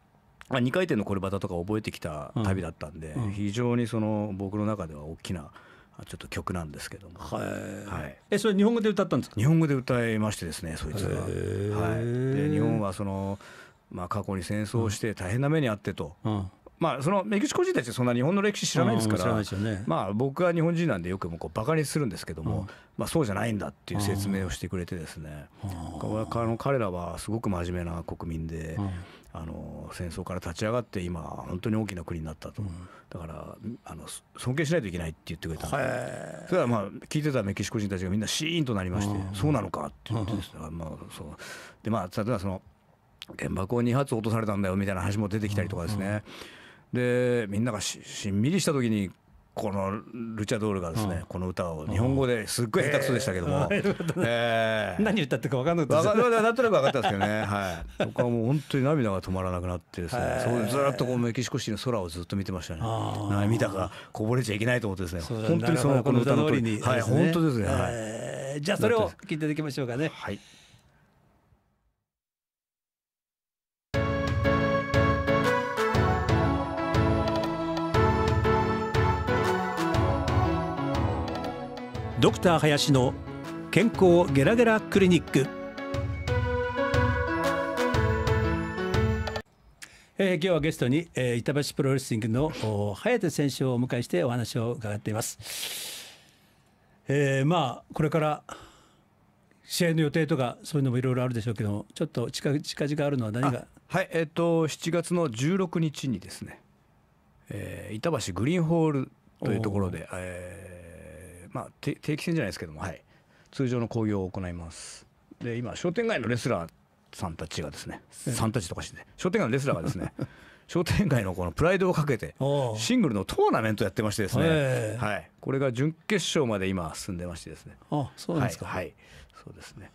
まあ、2回転のコルバタとか覚えてきた旅だったんで、非常にその僕の中では大きなちょっと曲なんですけども、はい、えそれ日本語で歌ったんですか日本語で歌いましてですねそいつは、はい、で日本はその、まあ、過去に戦争して大変な目にあってと、うんまあ、そのメキシコ人たちはそんな日本の歴史知らないですから、まあ、僕は日本人なんでよくもうこうバカにするんですけども、まあ、そうじゃないんだっていう説明をしてくれてですね、うん、彼らはすごく真面目な国民で、うんあの戦争から立ち上がって今本当に大きな国になったと、うん、だからあの尊敬しないといけないって言ってくれたそれはまあ聞いてたメキシコ人たちがみんなシーンとなりまして、うん、そうなのかって言ってですね、うん、まあ、そうでまあ例えばその原爆を2発落とされたんだよみたいな話も出てきたりとかですね、でみんながしんみりした時にこのルチャドールがですね、うん、この歌を日本語ですっごい下手くそでしたけども、えー (laughs) えー、何歌ってか分かんなかったですなんとなく分かったんですけどね、(laughs) はい、僕はもう本当に涙が止まらなくなってですね、はい、ずっとこうメキシコ市の空をずっと見てましたね涙がこぼれちゃいけないと思ってですね本当にそのこの歌の通りに、はい、本当ですね、はい、じゃあそれを聞いていただきましょうかね。はいドクター林の健康ゲラゲラクリニック、えー、今日はゲストに、えー、板橋プロレスリングの早手選手をお迎えしてお話を伺っています、えー、まあこれから試合の予定とかそういうのもいろいろあるでしょうけどちょっと近近々あるのは何がはいえっ、と7月の16日にですね、えー、板橋グリーンホールというところで、えー、まあ、定期戦じゃないですけども、はい、通常の興行を行いますで今商店街のレスラーさんたちがですね、さんたちとかして、ね、商店街のレスラーがですね (laughs) 商店街のこのプライドをかけてシングルのトーナメントやってましてですね、はい、これが準決勝まで今進んでましてですねあそうなんですか、はい、はい、そうですね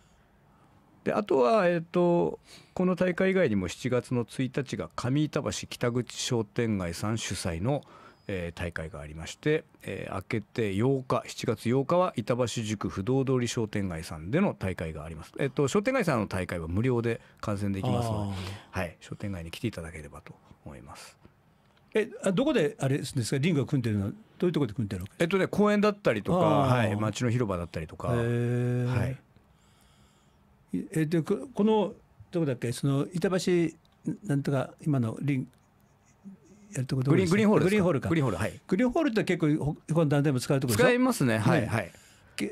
であとは、えーと、とこの大会以外にも7月の1日が上板橋北口商店街さん主催の「えー、大会がありまして、えー、明けて8日7月8日は板橋塾不動通り商店街さんでの大会があります、えっと、商店街さんの大会は無料で観戦できますので、はい、商店街に来ていただければと思いますえどこであれですかリングが組んでるのはどういうところで組んでるのえっとね公園だったりとか、はい、街の広場だったりとかはいえでこのどこだっけその板橋なんとか今のリンやるところグリーングリーンホールグリーンホールかグリーンホールはいグリーンホールって結構他の団体も使うところ使いますねはいはい、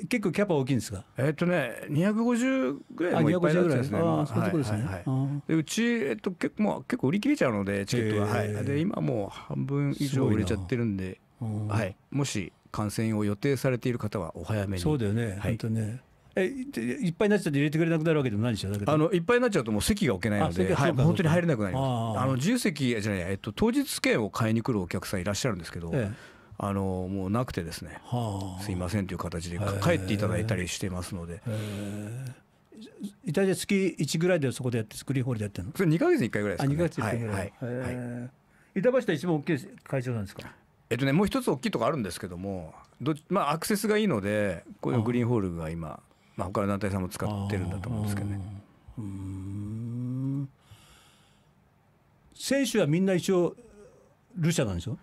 結構キャパ大きいんですか。えっ、とね、二百五十ぐらいもいっぱいですね。あ、そういうとこですね。でうちえっと結構まあ結構売り切れちゃうのでチケットは、で今もう半分以上売れちゃってるんで、はい。もし感染を予定されている方はお早めに。そうだよね。本当ね。えいっぱいになっちゃって入れてくれなくなるわけでもないでしょあのいっぱいになっちゃうともう席が置けないので、はい、本当に入れなくなりますあの自由席じゃない、えっと、当日券を買いに来るお客さんいらっしゃるんですけど、ええ、あのもうなくてですね、はすいませんという形で帰っていただいたりしてますので。イタリア月1ぐらいでそこでやってスクリーンホールでやってるのそれ2か月に1回ぐらいですか、ね、あ2ヶ月に1回ぐらい、はいはいはい、板橋と一番大きい会場なんですかえっとねもう一つ大きいとこあるんですけどもど、まあ、アクセスがいいのでこういうグリーンホールが今まあ、他の団体さんも使ってるんだと思うんですけどね。選手はみんな一応ルシャなんでしょ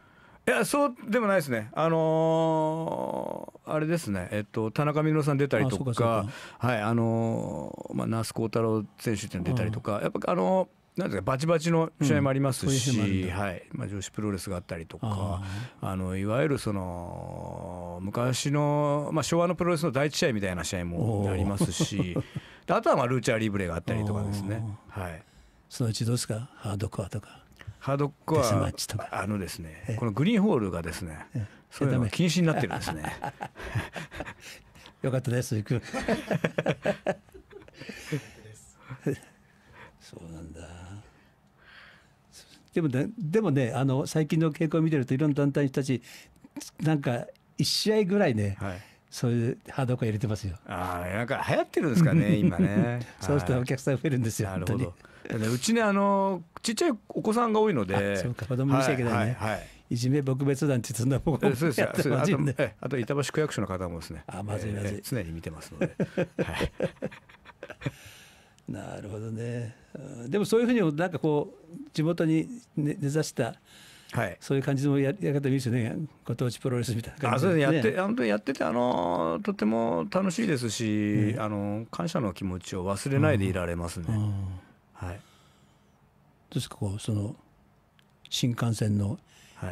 いやそうでもないですね、あのー、あれですね、えっと、田中美濃さん出たりとか、ああはいあのーまあ、那須幸太郎選手って出たりとか、やっぱ、あのーなんかバチバチの試合もありますし、うん、はいまあ、女子プロレスがあったりとかあのいわゆるその昔の、まあ、昭和のプロレスの第一試合みたいな試合もありますし (laughs) あとはまあルーチャーリブレがあったりとかですね、はい、そのうちどうですかハードコアとか。ハードコアあのですねこのグリーンホールがですねそういうの禁止になってるんですね。(laughs) よかったです行く。(laughs) そうなんだ。でもね、でもね、あの、最近の傾向を見てると、いろんな団体の人たち、なんか、1試合ぐらいね、はい、そういうハードコア入れてますよ。ああ、なんか流行ってるんですかね、(laughs) 今ね。そうするとお客さん増えるんですよ、はい、なるほど。うちね、あの、ちっちゃいお子さんが多いので。子供見ちゃいけないね。はい、はいいじめ撲滅団ってそんなもんそうですあとあと板橋区役所の方もですねあまずいまずい、えー、常に見てますので、はい (laughs) なるほどねでもそういうふうになんかこう地元に根ざした、はい、そういう感じのやり方見るよねご当地プロレスみたいな感じで、ね、あそうやって本当にやっててあのとても楽しいですし、うあの感謝の気持ちを忘れないでいられますね。はい、どうですかこうその新幹線の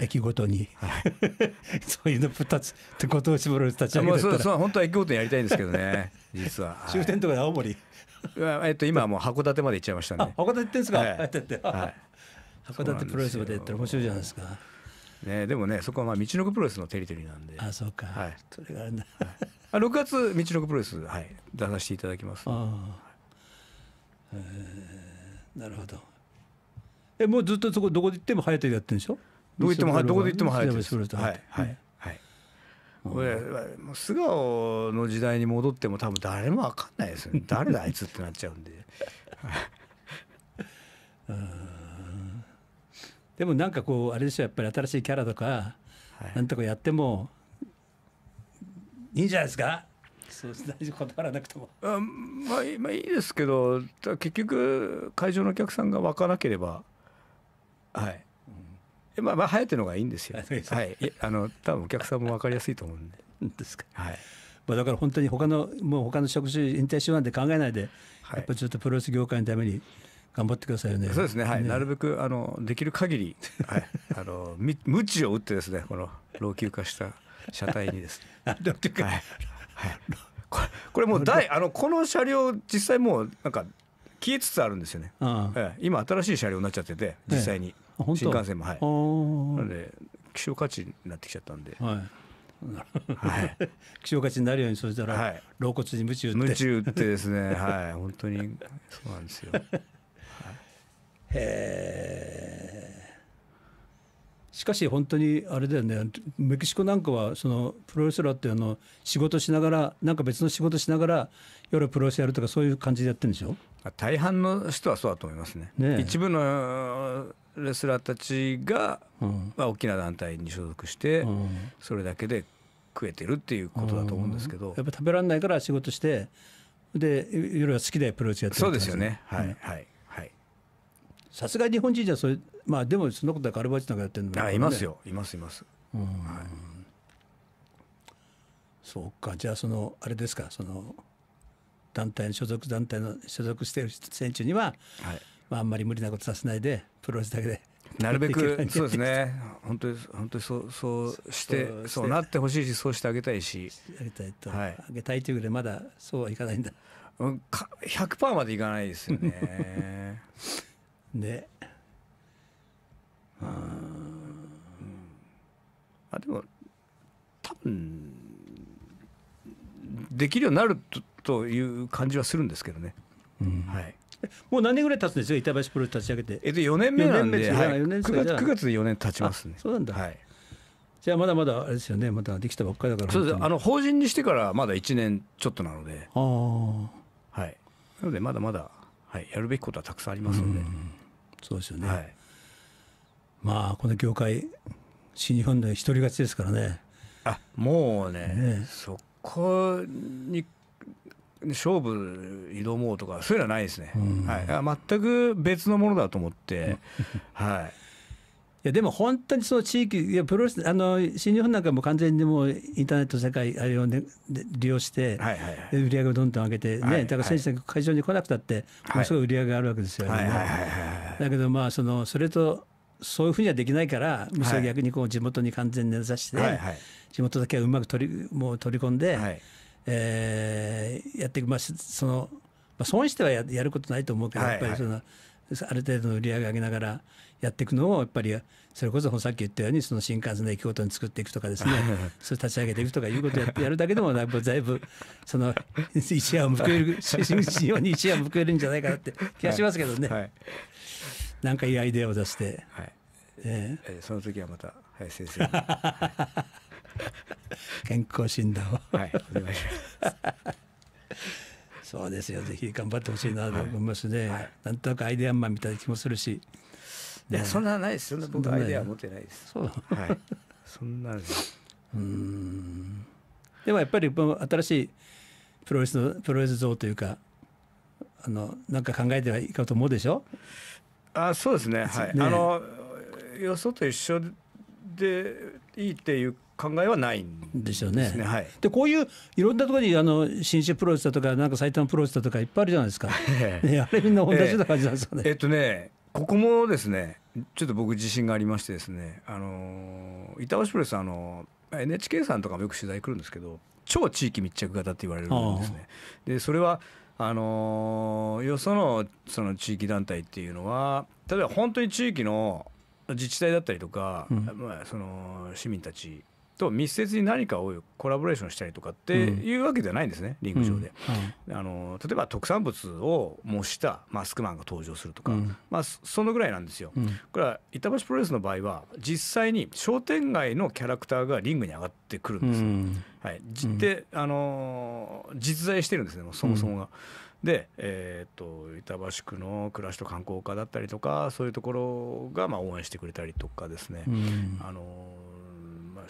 駅ごとに、はい、(laughs) そういうの2つご当地プロレス立ち上げてたらそうそう本当は駅ごとにやりたいんですけどね実は、はい、終点とか青森 (laughs) えっと今はもう函館まで行っちゃいましたね。函館行ってんですか。はい。函館プロレスまで行ったら面白いじゃないですか。ねでもねそこはまあ道のくプロレスのテリトリーなんで。あそうか。はい。それがあるんだ。あ六月道のくプロレスはい出させていただきます。ああ。えなるほど。えもうずっとそこどこで行っても早手でやってるんでしょ。どこ行ってもどこで行っても早手です。はいはい。俺、もう素顔の時代に戻っても多分誰も分かんないですよ、ね、(laughs) 誰だあいつってなっちゃうんで (laughs) うんでもなんかこうあれでしょやっぱり新しいキャラとか、何なんとかやってもいいんじゃないですかそう大事こらなくてもあ、まあ、まあいいですけど結局会場のお客さんが沸かなければはいまあまあ流行ってるのがいいんですよ。(laughs) はい。あの多分お客さんもわかりやすいと思うんで。ですか。はい。まあだから本当に他のもう他の職種引退しようなんて考えないで、はい、やっぱちょっとプロレス業界のために頑張ってくださいよね。そうですね。はい。ね、なるべくあのできる限り、はい。あの無知を打ってですね、この老朽化した車体にですね。老朽化。はい。はい。これこれもう大 (laughs) あのこの車両実際もうなんか消えつつあるんですよね。ええ、今新しい車両になっちゃってて実際に。ええ新幹線もはいなので希少価値になってきちゃったんで、はい、希少価値になるようにそうしたら、はい、肋骨に鞭打って鞭打ってですねはい本当にそうなんですよ、はい、へえしかし本当にあれだよねメキシコなんかはそのプロレスラーってあの仕事しながらなんか別の仕事しながら夜プロレスやるとかそういう感じでやってるんでしょ大半の人はそうだと思いますね。ね一部のレスラーたちが、まあ、大きな団体に所属して、それだけで食えてるっていうことだと思うんですけど、やっぱ食べられないから仕事してで夜は好きでプローチやってるそうですよねはい、はいはいさすが日本人じゃそれまあでもそのことだかアルバイトなんかやってるのも、ね、あいますよいますいます、うんはい、そうかじゃあそのあれですかその団体の所属団体の所属している選手には、はい、まあ、あんまり無理なことさせないでプロレスだけで。なるべくそうですね本当に本当にそうそうしてそうなってほしいしそうしてあげたいしあげたいと、はい、あげたいというぐらいまだそうはいかないんだ100%までいかないですよね (laughs) ねあでも多分できるようになるとという感じはするんですけどね。うん、はいもう何年ぐらい経つんですよ、板橋プロ立ち上げて。えっと、4年目なんで、はい、9, 月9月で4年経ちますね。そうなんだ、はい、じゃあ、まだまだあれですよね、まだできたばっかりだからそうですあの法人にしてからまだ1年ちょっとなので、あはい、なので、まだまだ、はい、やるべきことはたくさんありますので、うん、そうですよね、はい、まあ、この業界、新日本で一人勝ちですからね。あもうね、ねそこに勝負挑もうとかそういうのはないですね、はい、全く別のものだと思って、(laughs) はい、いやでも本当にその地域いやプロレスあの新日本なんかも完全にもうインターネット世界あれを、ね、利用して、はいはいはい、売り上げをどんどん上げて、ね、はいはい、だから選手が会場に来なくたって、はい、ものすごい売り上げがあるわけですよ、ね、はいはい、だけどまあそのそれとそういうふうにはできないからむしろ逆にこう地元に完全に根ざして、はいはい、地元だけはうまく取りもう取り込んで。はいえー、やっていく、まあ、その、まあ、損してはややることないと思うけど、やっぱりその、はいはい、ある程度の売り上げ上げながらやっていくのをやっぱりそれこそさっき言ったようにその新幹線の駅ごとに作っていくとかですねそれ立ち上げていくとかいうことをやるだけでもだいぶだいぶその一夜を報える信用に一夜を報えるんじゃないかなって気がしますけどね、はいはい、なんかいいアイデアを出して、はい、えー、その時はまた林先生に。(laughs) (laughs) 健康診断をはい、お願いします。(laughs) そうですよ、ぜひ頑張ってほしいなと思いますね、はいはい、なんとなくアイデアマンみたいな気もするし。いや、そんなないです、そんな僕アイデア持ってないです。そう、はい、そんなうん。でもやっぱり、新しいプロレスの、プロレス像というか。あの、なんか考えてはいいかと思うでしょあ、そうですね、はい、ねあの、よそと一緒でいいっていう考えはないんですよね。で、ねはい、こういういろんなところにあの新州プロレスだとかなんか埼玉プロレスだとかいっぱいあるじゃないですか。ね、(laughs) あれみんな同じような感じなんですね。えー、えー、っとねここもですねちょっと僕自信がありましてですねあの板橋プロレスあの NHK さんとかもよく取材来るんですけど超地域密着型って言われるんですね。でそれはあのよそのその地域団体っていうのは例えば本当に地域の自治体だったりとか、うん、まあ、その市民たちと密接に何かをコラボレーションしたりとかっていうわけじゃないんですね、うん、リング上で、うんはい、あの例えば特産物を模したマスクマンが登場するとか、うん、まあ、そのぐらいなんですよ、これは板橋プロレスの場合は実際に商店街のキャラクターがリングに上がってくるんです、ね、はい、で、あの実在してるんですねそもそもが。で、えーと、板橋区の暮らしと観光課だったりとかそういうところがまあ応援してくれたりとかですね、あの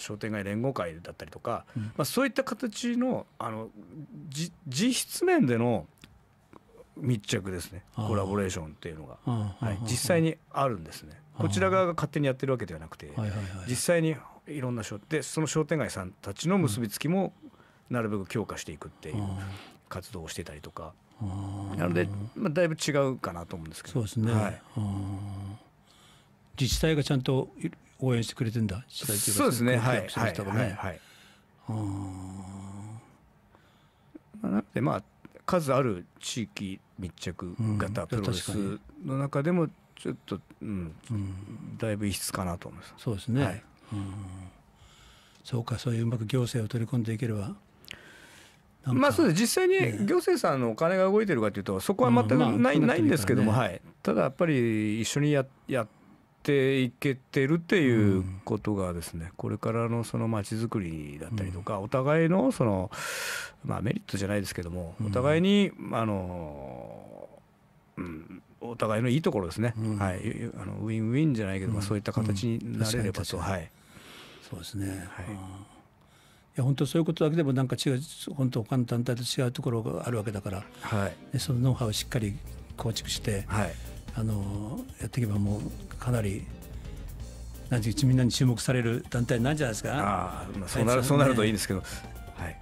商店街連合会だったりとか、うん、まあ、そういった形のあの実質面での密着ですねコラボレーションっていうのが、はい、実際にあるんですねこちら側が勝手にやってるわけではなくて、実際にいろんな商でその商店街さんたちの結びつきもなるべく強化していくっていう活動をしてたりとか、なので、まあ、だいぶ違うかなと思うんですけどそうですね、はい、自治体がちゃんと応援してくれてんだ主催というかそうですねはいはいはいはいなでまあ数ある地域密着型プロレスの中でもちょっと、うんうん、だいぶ異質かなと思いますそうですね、はい、うんそうかそういううまく行政を取り込んでいければまあそうです実際に行政さんのお金が動いてるかというとそこは全くない,、ないんですけども、はい、ただやっぱり一緒にややっていけてるっていうことがですね、これからのそのまちづくりだったりとか、お互いのその、まあ、メリットじゃないですけども、お互いにあの、お互いのいいところですね、はい、あのウィンウィンじゃないけど、まあ、そういった形になれればと、はい、そうですね、はい、いや本当そういうことだけでもなんか違う本当他の団体と違うところがあるわけだから、はい、そのノウハウをしっかり構築して、はいあのやっていけばもうかなりなんてみんなに注目される団体なんじゃないですか。ああ、まあ、そうなる、そうなるといいんですけど。はい。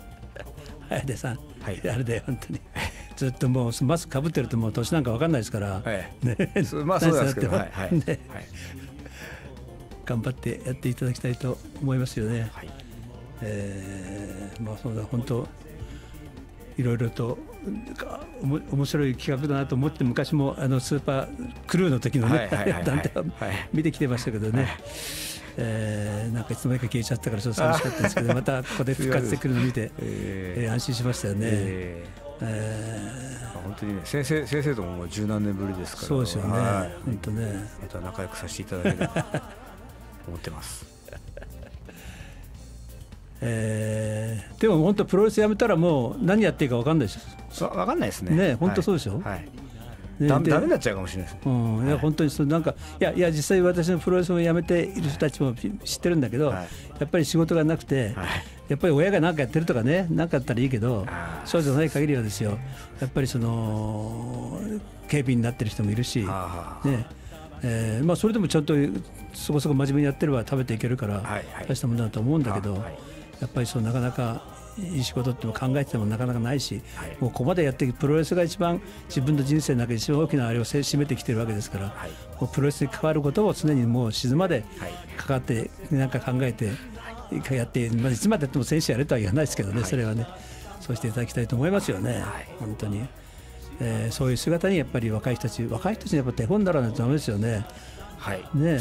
林さん、はい、あれだよ本当に。ずっともうマスクかぶってるともう年なんかわかんないですから。はい。ね、まあそうですけど、はい、はい、ね、はい、頑張ってやっていただきたいと思いますよね。はい。ええー、まあそうだ本当いろいろと面白い企画だなと思って昔もあのスーパークルーの時のね団体を見てきてましたけどね、はい、えー、なんかいつの間にか消えちゃったからちょっと寂しかったんですけどまたここで復活してくるのを見て、(laughs) えー、安心しましたよね。えーえー、本当にね先生先生とももう十何年ぶりですからそうですよね、はい、本当ねまた仲良くさせていただければと思ってます。えー、でも本当プロレスやめたらもう何やっていいか分かんないですそ分かんないですねね本当そうでしょ、はいはいね、になっちゃうかもしれないですうん、いや、本当にそなんかいやいや実際私のプロレスも辞めている人たちも知ってるんだけど、はい、やっぱり仕事がなくて、はい、やっぱり親が何かやってるとかね何かあったらいいけどそうじゃない限りはですよやっぱりその警備になってる人もいるし、ねえーまあ、それでもちゃんとそこそこ真面目にやってれば食べていけるから、大したものだと思うんだけど。はいはいやっぱりそうなかなかいい仕事っても考えててもなかなかないし、はい、もうここまでやってプロレスが一番自分の人生の中で一番大きなあれを占めてきてるわけですから、はい、もうプロレスに関わることを常にもう静までかかって何か考えてやって、まあ、いつまでやっても選手やれとは言わないですけどね、それはねそうしていただきたいと思いますよね、本当に、えー、そういう姿にやっぱり若い人たち若い人たちにやっぱ手本にならないとだめですよね。はい、ね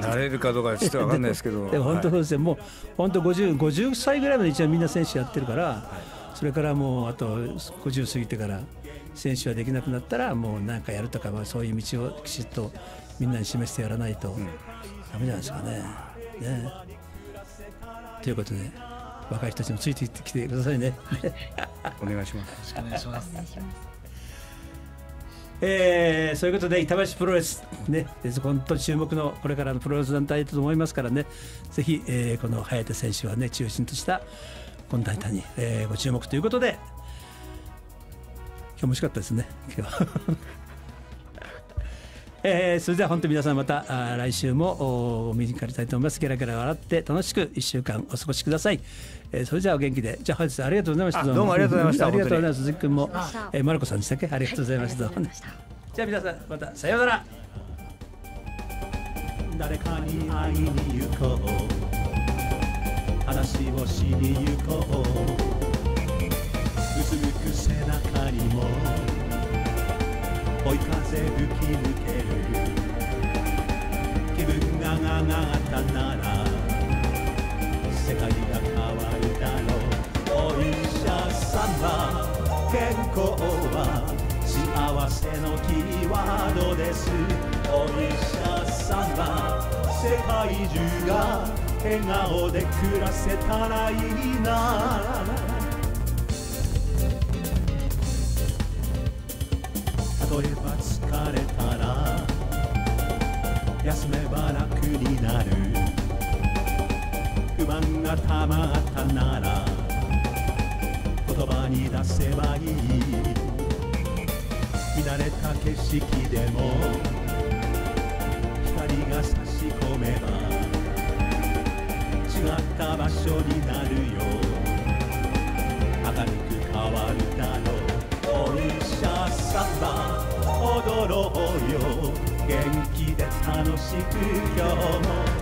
なれるかどうかちょっと分かんないですけど (laughs) でも本当そうですね、はい、もう本当 50, 五十歳ぐらいまで一応みんな選手やってるから、はい、それからもうあと50過ぎてから選手はできなくなったらもう何かやるとか、まあ、そういう道をきちっとみんなに示してやらないとだめじゃないですかね。ねということで、若い人たちもついてきてくださいね。お願いします。お願いします。えー、そういうことで板橋プロレスね本当注目のこれからのプロレス団体だと思いますからねぜひ、えー、この早田選手はね中心とした今大会に、えー、ご注目ということで今日もしかったですね今日えー、それでは本当皆さんまた来週もお耳にかかりたいと思いますゲラゲラ笑って楽しく1週間お過ごしください、えー、それじゃあお元気でじゃあ本日ありがとうございましたどうもありがとうございましたありがとうございます鈴木君も、えー、マルコさんでしたっけありがとうございましたはい、じゃあ皆さんまたさようなら誰かに会いに行こう話をしに行こううつむく背中にも追い風吹き抜ける気分が上がったなら世界が変わるだろうお医者様健康は幸せのキーワードですお医者様世界中が笑顔で暮らせたらいいな例えば疲れたら休めば楽になる不満がたまったなら言葉に出せばいい見慣れた景色でも光が差し込めば違った場所になるよ明るく変わるだろうろうよ元気で楽しく今日も